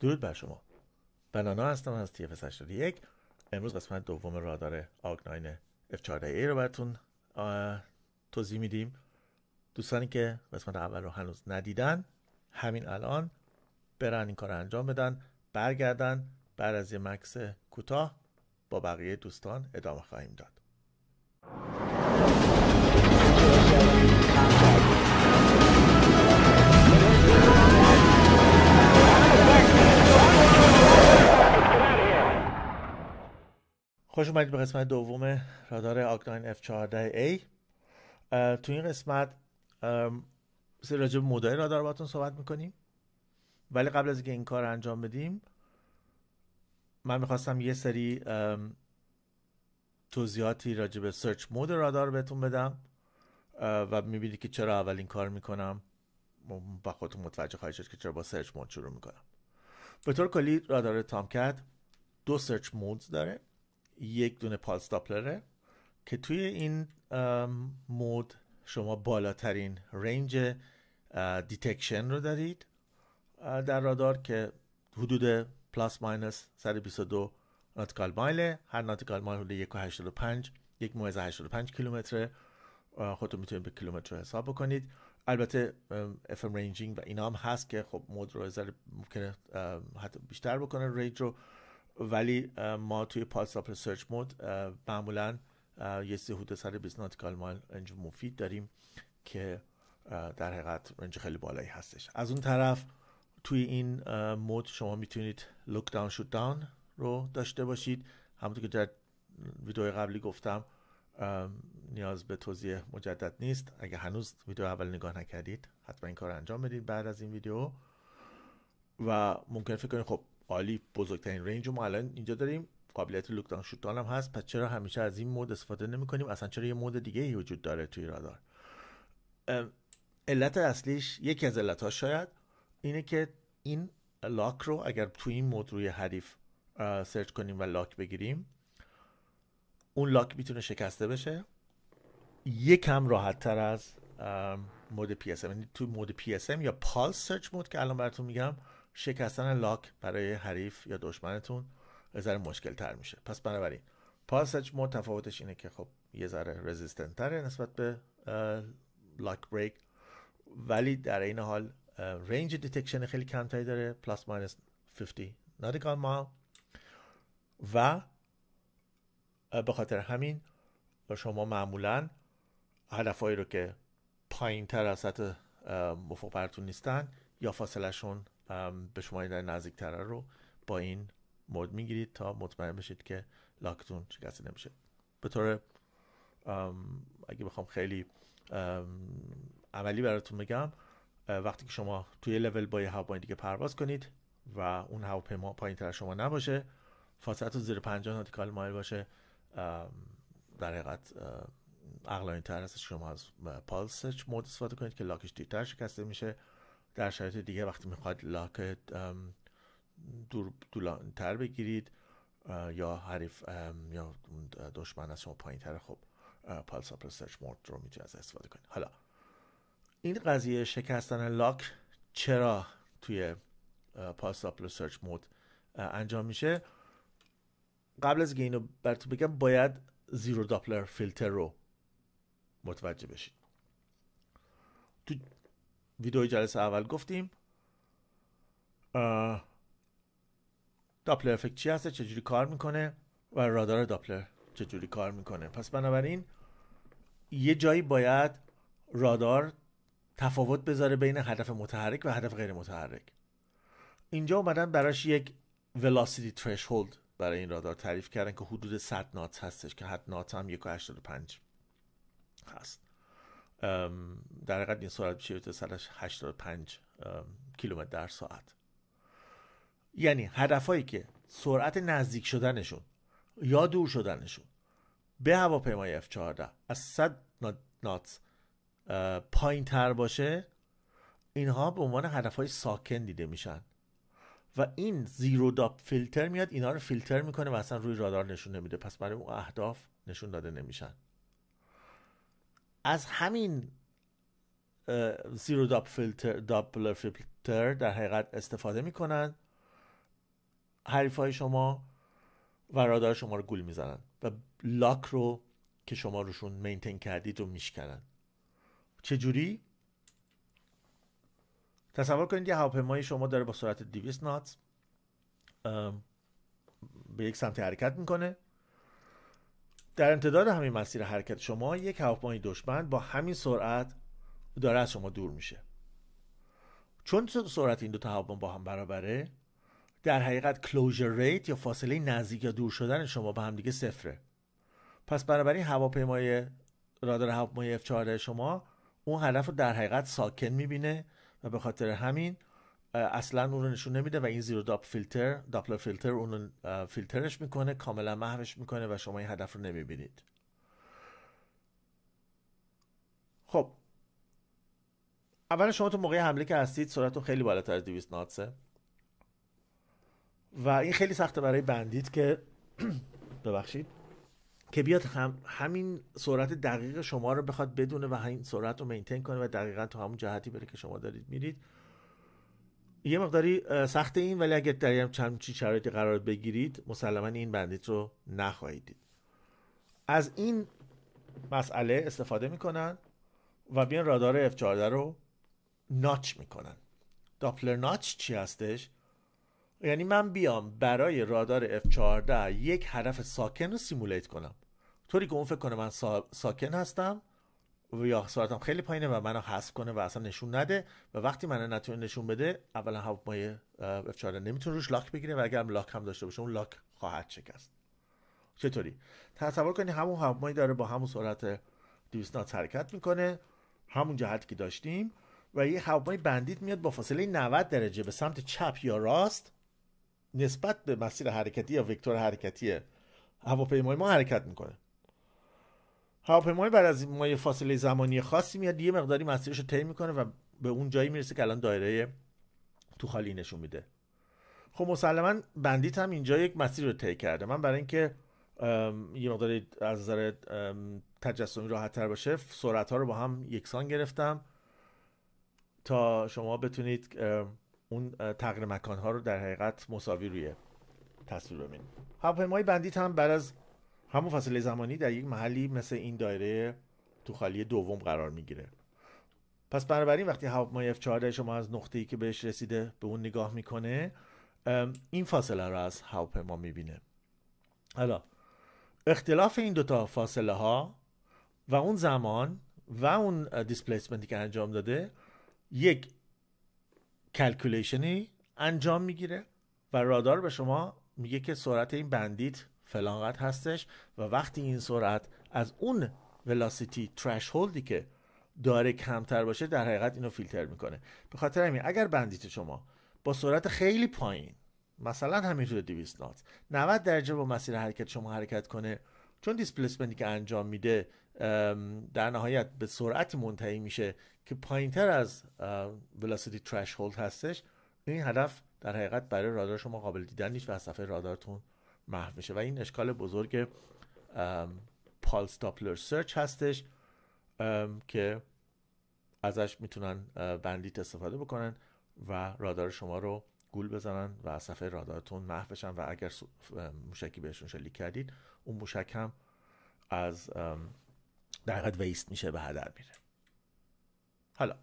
درود بر شما بنانا هستم از TFS 81 امروز قسمت دوم رادار آگناین 9 f 4 a رو براتون توضیح میدیم دوستانی که قسمت اول رو هنوز ندیدن همین الان برن این کار رو انجام بدن برگردن بعد از یه مکس کوتاه با بقیه دوستان ادامه خواهیم داد خوش اومدید به قسمت دوم رادار آکناین F14A تو این قسمت راجع به مدای رادار باتون صحبت میکنیم ولی قبل از اینکه این کار انجام بدیم من میخواستم یه سری توضیحاتی راجع به سرچ مود رادار بهتون بدم و میبینید که چرا اولین کار میکنم و خودتون متوجه خواهید شد که چرا با سرچ مود شروع میکنم به طور کلی رادار تامکت دو سرچ مود داره یک دونه پالس داپلره که توی این مود شما بالاترین رنج دیتکشن رو دارید در رادار که حدود پلاس ماینس 122 ناتیکال مایل هر ناتیکال مایل حدود 1.85 یک مویز 85 کیلومتر خودتون میتونید به کیلومتر رو حساب بکنید البته افم رنجینگ و اینا هم هست که خب مود رو ممکنه حتی بیشتر بکنه رنج رو ولی ما توی پالس آپ سرچ مود معمولا یه سی حدود سر بیزنات رنج مفید داریم که در حقیقت رنج خیلی بالایی هستش از اون طرف توی این مود شما میتونید لوک داون شوت داون رو داشته باشید همونطور که در ویدیو قبلی گفتم نیاز به توضیح مجدد نیست اگه هنوز ویدیو اول نگاه نکردید حتما این کار رو انجام بدید بعد از این ویدیو و ممکن فکر کنید خب عالی بزرگترین رنج ما الان اینجا داریم قابلیت لوکدان شوتان هم هست پس چرا همیشه از این مود استفاده نمی کنیم اصلا چرا یه مود دیگه ای وجود داره توی رادار علت اصلیش یکی از علت شاید اینه که این لاک رو اگر توی این مود روی حریف سرچ کنیم و لاک بگیریم اون لاک میتونه شکسته بشه یکم راحت تر از مود پی یعنی تو مود ام یا پالس سرچ مود که الان براتون میگم شکستن لاک برای حریف یا دشمنتون یه ذره مشکل تر میشه پس بنابراین پاسج مود تفاوتش اینه که خب یه ذره رزیستنت تره نسبت به لاک بریک ولی در این حال رنج دیتکشن خیلی کمتری داره پلاس ماینس 50 نادیگان ما و به خاطر همین شما معمولا هدفهایی رو که پایین تر از سطح مفق نیستن یا فاصله شون به شما این نزدیک رو با این مود میگیرید تا مطمئن بشید که لاکتون شکسته نمیشه به طور اگه بخوام خیلی عملی براتون بگم وقتی که شما توی لول با یه هواپیمای دیگه پرواز کنید و اون هواپیما پایین تر شما نباشه تو زیر 50 ناتیکال مایل باشه در حقیقت عقلانی تر شما از پالسش مود استفاده کنید که لاکش دیرتر شکسته میشه در شرایط دیگه وقتی میخواد لاک دور دولانتر بگیرید یا حریف یا دشمن از شما پایین تر خب پالس سرچ مود رو میتونی از استفاده کنید حالا این قضیه شکستن لاک چرا توی پالس آپلو سرچ مود انجام میشه قبل از اینکه اینو براتون بگم باید زیرو داپلر فیلتر رو متوجه بشید ویدئوی جلسه اول گفتیم داپلر افکت چی هسته چجوری کار میکنه و رادار داپلر چجوری کار میکنه پس بنابراین یه جایی باید رادار تفاوت بذاره بین هدف متحرک و هدف غیر متحرک اینجا اومدن براش یک velocity threshold برای این رادار تعریف کردن که حدود 100 نات هستش که حد نات هم 1.85 هست در حقیقت این سرعت میشه به 85 کیلومتر در ساعت یعنی هدفهایی که سرعت نزدیک شدنشون یا دور شدنشون به هواپیمای F14 از 100 ناتس پایین تر باشه اینها به عنوان هدف های ساکن دیده میشن و این زیرو داپ فیلتر میاد اینا رو فیلتر میکنه و اصلا روی رادار نشون نمیده پس برای اون اهداف نشون داده نمیشن از همین زیرو داب فیلتر دابلر فیلتر در حقیقت استفاده میکنن حریف های شما و شما رو گول میزنن و لاک رو که شما روشون مینتین کردید رو میشکنن چجوری؟ تصور کنید یه هواپیمای شما داره با سرعت 200 نات به یک سمت حرکت میکنه در امتداد همین مسیر حرکت شما یک هواپیمای دشمن با همین سرعت داره از شما دور میشه چون سرعت این دو تا با هم برابره در حقیقت کلوزر ریت یا فاصله نزدیک یا دور شدن شما به دیگه صفره پس بنابراین هواپیمای رادار هواپیمای f 4 شما اون هدف رو در حقیقت ساکن میبینه و به خاطر همین اصلا اون رو نشون نمیده و این زیرو داپ فیلتر داپلر فیلتر اون رو فیلترش میکنه کاملا محوش میکنه و شما این هدف رو نمیبینید خب اول شما تو موقع حمله که هستید سرعتتون خیلی بالاتر از 200 ناتسه و این خیلی سخته برای بندید که ببخشید که بیاد همین سرعت دقیق شما رو بخواد بدونه و همین سرعت رو مینتین کنه و دقیقا تو همون جهتی بره که شما دارید میرید یه مقداری سخت این ولی اگه در چند چی شرایطی قرار بگیرید مسلما این بندیت رو نخواهید دید از این مسئله استفاده میکنن و بیان رادار F14 رو ناچ میکنن داپلر ناچ چی هستش یعنی من بیام برای رادار F14 یک هدف ساکن رو سیمولیت کنم طوری که اون فکر کنه من ساکن هستم یا ساعتم خیلی پایینه و منو حذف کنه و اصلا نشون نده و وقتی منو نتونه نشون بده اولا هواپیمای اف نمیتونه روش لاک بگیره و اگر لاک هم داشته باشه اون لاک خواهد شکست چطوری تصور کنی همون هواپیمایی داره با همون سرعت 200 نات حرکت میکنه همون جهتی که داشتیم و یه هواپیمای بندیت میاد با فاصله 90 درجه به سمت چپ یا راست نسبت به مسیر حرکتی یا وکتور حرکتی هواپیمای ما حرکت میکنه هواپیمای بعد از ما یه فاصله زمانی خاصی میاد یه مقداری مسیرش رو طی میکنه و به اون جایی میرسه که الان دایره تو خالی نشون میده خب مسلما بندیت هم اینجا یک مسیر رو طی کرده من برای اینکه یه مقداری از نظر تجسمی راحت تر باشه سرعت ها رو با هم یکسان گرفتم تا شما بتونید اون تغییر مکان ها رو در حقیقت مساوی روی تصویر ببینید هواپیمای بندیت هم بعد از همون فاصله زمانی در یک محلی مثل این دایره تو خالی دوم قرار میگیره پس بنابراین وقتی هواپیمای F14 شما از ای که بهش رسیده به اون نگاه میکنه این فاصله رو از هواپیما میبینه حالا اختلاف این دوتا فاصله ها و اون زمان و اون دیسپلیسمنتی که انجام داده یک کلکولیشنی انجام میگیره و رادار به شما میگه که سرعت این بندیت فلان هستش و وقتی این سرعت از اون ولاسیتی ترش هولدی که داره کمتر باشه در حقیقت اینو فیلتر میکنه به خاطر همین اگر بندیت شما با سرعت خیلی پایین مثلا همینطور 200 نات 90 درجه با مسیر حرکت شما حرکت کنه چون دیسپلیسمنتی که انجام میده در نهایت به سرعتی منتهی میشه که پایینتر از ولاسیتی ترش هولد هستش این هدف در حقیقت برای رادار شما قابل دیدن نیست و از رادارتون محو میشه و این اشکال بزرگ پالس داپلر سرچ هستش که ازش میتونن بندیت استفاده بکنن و رادار شما رو گول بزنن و صفحه رادارتون محو بشن و اگر موشکی بهشون شلیک کردید اون موشک هم از در ویست میشه به هدر میره حالا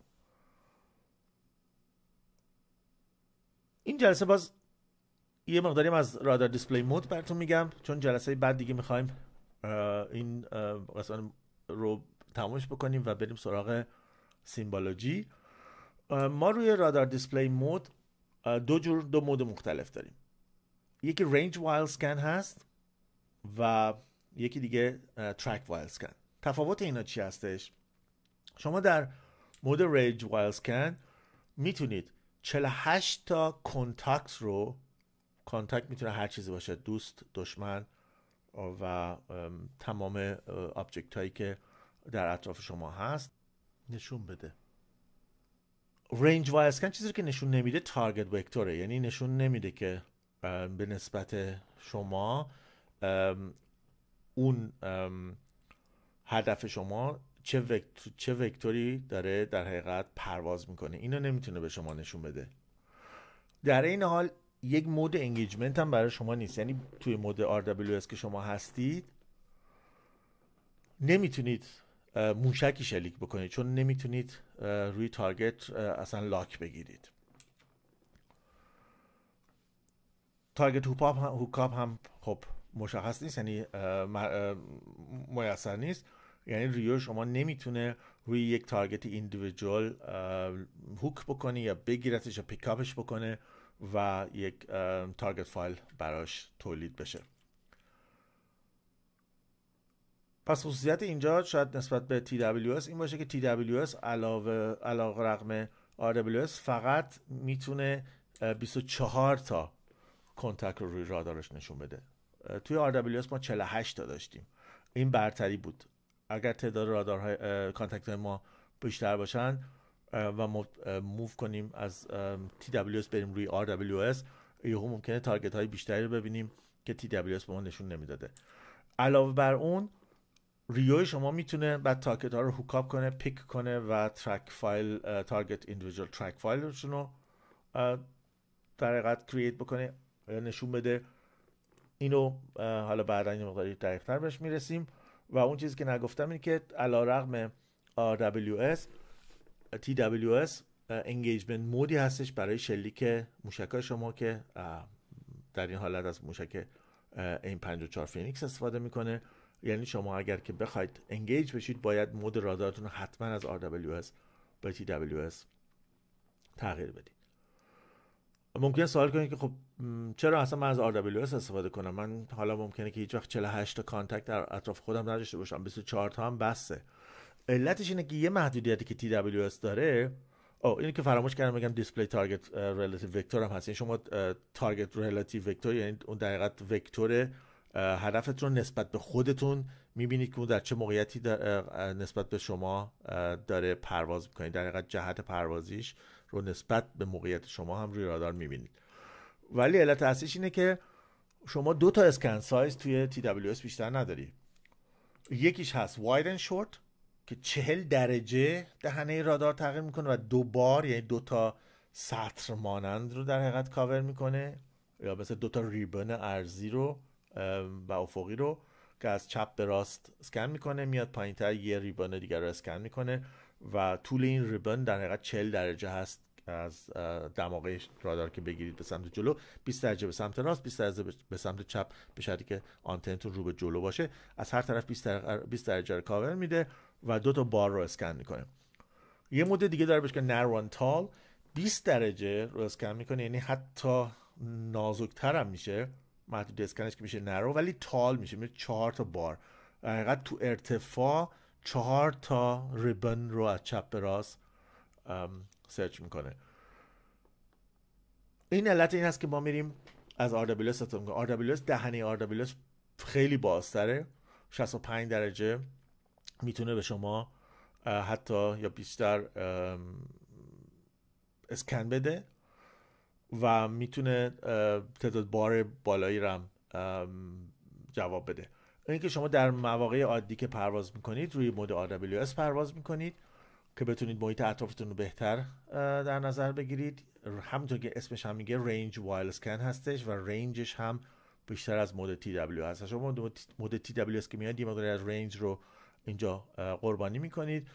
این جلسه باز یه مقداریم از رادار دیسپلی مود براتون میگم چون جلسه بعد دیگه میخوایم این قسمت رو تمامش بکنیم و بریم سراغ سیمبالوجی ما روی رادار دیسپلی مود دو جور دو مود مختلف داریم یکی رنج وایل سکن هست و یکی دیگه ترک وایل سکن تفاوت اینا چی هستش شما در مود رنج وایل سکن میتونید 48 تا کنتاکت رو کانتکت میتونه هر چیزی باشه دوست دشمن و تمام آبجکت هایی که در اطراف شما هست نشون بده رنج و اسکن چیزی که نشون نمیده تارگت وکتوره یعنی نشون نمیده که به نسبت شما اون هدف شما چه, چه وکتوری داره در حقیقت پرواز میکنه اینو نمیتونه به شما نشون بده در این حال یک مود انگیجمنت هم برای شما نیست یعنی توی مود RWS که شما هستید نمیتونید موشکی شلیک بکنید چون نمیتونید روی تارگت اصلا لاک بگیرید تارگت هوپ هم, هوکاپ هم خب مشخص نیست یعنی میسر نیست یعنی ریو شما نمیتونه روی یک تارگت ایندیویدوال هوک بکنه یا بگیرتش یا پیکاپش بکنه و یک تارگت فایل براش تولید بشه پس خصوصیت اینجا شاید نسبت به TWS این باشه که TWS علاوه علاوه رقم RWS فقط میتونه 24 تا کنتک رو روی رادارش نشون بده توی RWS ما 48 تا داشتیم این برتری بود اگر تعداد رادارهای ما بیشتر باشن و ما موو کنیم از TWS بریم روی RWS یهو ممکنه تارگت های بیشتری رو ببینیم که TWS به ما نشون نمیداده علاوه بر اون ریوی شما میتونه بعد تارگت ها رو هوکاپ کنه پیک کنه و ترک فایل تارگت ایندیویدوال ترک فایل رو در حقیقت کرییت بکنه نشون بده اینو حالا بعدا این مقداری دقیقتر بهش میرسیم و اون چیزی که نگفتم اینه که علا رقم RWS TWS انگیجمنت مودی هستش برای شلیک موشک شما که در این حالت از موشک این 54 فینیکس استفاده میکنه یعنی شما اگر که بخواید انگیج بشید باید مود رادارتون رو حتما از RWS به TWS تغییر بدید ممکنه سوال کنید که خب چرا اصلا من از RWS استفاده کنم من حالا ممکنه که هیچ وقت 48 تا کانتکت در اطراف خودم نداشته باشم 24 تا هم بسه علتش اینه که یه محدودیتی که TWS داره او اینو که فراموش کردم بگم دیسپلی تارگت ریلیتیو وکتور هم هست یعنی شما تارگت ریلیتیو وکتور یعنی اون در وکتور هدفت رو نسبت به خودتون میبینید که اون در چه موقعیتی نسبت به شما داره پرواز میکنید در حقیقت جهت پروازیش رو نسبت به موقعیت شما هم روی رادار میبینید ولی علت اصلیش اینه که شما دو تا اسکن سایز توی TWS بیشتر نداری یکیش هست واید and شورت که چهل درجه دهنه رادار تغییر میکنه و دو بار یعنی دو تا سطر مانند رو در حقیقت کاور میکنه یا مثل دو تا ریبن ارزی رو و افقی رو که از چپ به راست اسکن میکنه میاد پایین تر یه ریبن دیگر رو اسکن میکنه و طول این ریبن در حقیقت 40 درجه هست از دماغه رادار که بگیرید به سمت جلو 20 درجه به سمت راست 20 درجه به سمت چپ به شرطی که آنتنتون رو به جلو باشه از هر طرف 20 درجه رو کاور میده و دو تا بار رو اسکن میکنه یه مود دیگه داره بهش که نروان تال 20 درجه رو اسکن میکنه یعنی حتی نازکتر هم میشه محدود اسکنش که میشه نرو ولی تال میشه میشه چهار تا بار حقیقت تو ارتفاع چهار تا ریبن رو از چپ به راست سرچ میکنه این علت این هست که ما میریم از RWS استفاده کنیم RWS دهنه RWS خیلی بازتره 65 درجه میتونه به شما حتی یا بیشتر اسکن بده و میتونه تعداد بار بالایی رم جواب بده اینکه شما در مواقع عادی که پرواز میکنید روی مود AWS پرواز میکنید که بتونید محیط اطرافتون رو بهتر در نظر بگیرید همونطور که اسمش هم میگه رنج وایل اسکن هستش و رنجش هم بیشتر از مود TWS هست شما مود TWS که میاد یه مقداری از رنج رو اینجا قربانی میکنید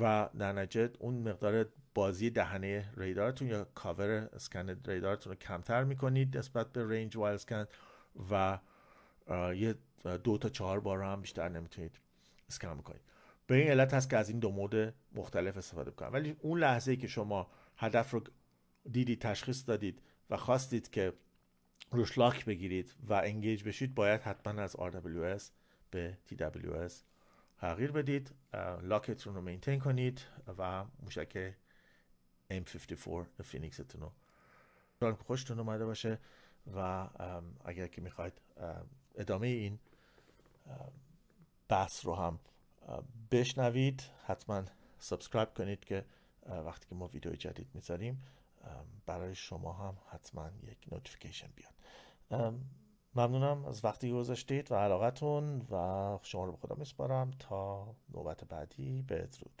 و در نتیجه اون مقدار بازی دهنه ریدارتون یا کاور اسکن ریدارتون رو کمتر میکنید نسبت به رنج وایل اسکن و یه دو تا چهار بار هم بیشتر نمیتونید اسکن میکنید به این علت هست که از این دو مود مختلف استفاده بکنم ولی اون لحظه که شما هدف رو دیدید تشخیص دادید و خواستید که روش لاک بگیرید و انگیج بشید باید حتما از RWS به TWS تغییر بدید لاکتون رو مینتین کنید و موشک M54 فینیکستون رو که خوشتون اومده باشه و اگر که میخواید ادامه این بحث رو هم بشنوید حتما سابسکرایب کنید که وقتی که ما ویدیو جدید میذاریم برای شما هم حتما یک نوتیفیکیشن بیاد ممنونم از وقتی گذاشتید و علاقتون و شما رو به خدا میسپارم تا نوبت بعدی بدرود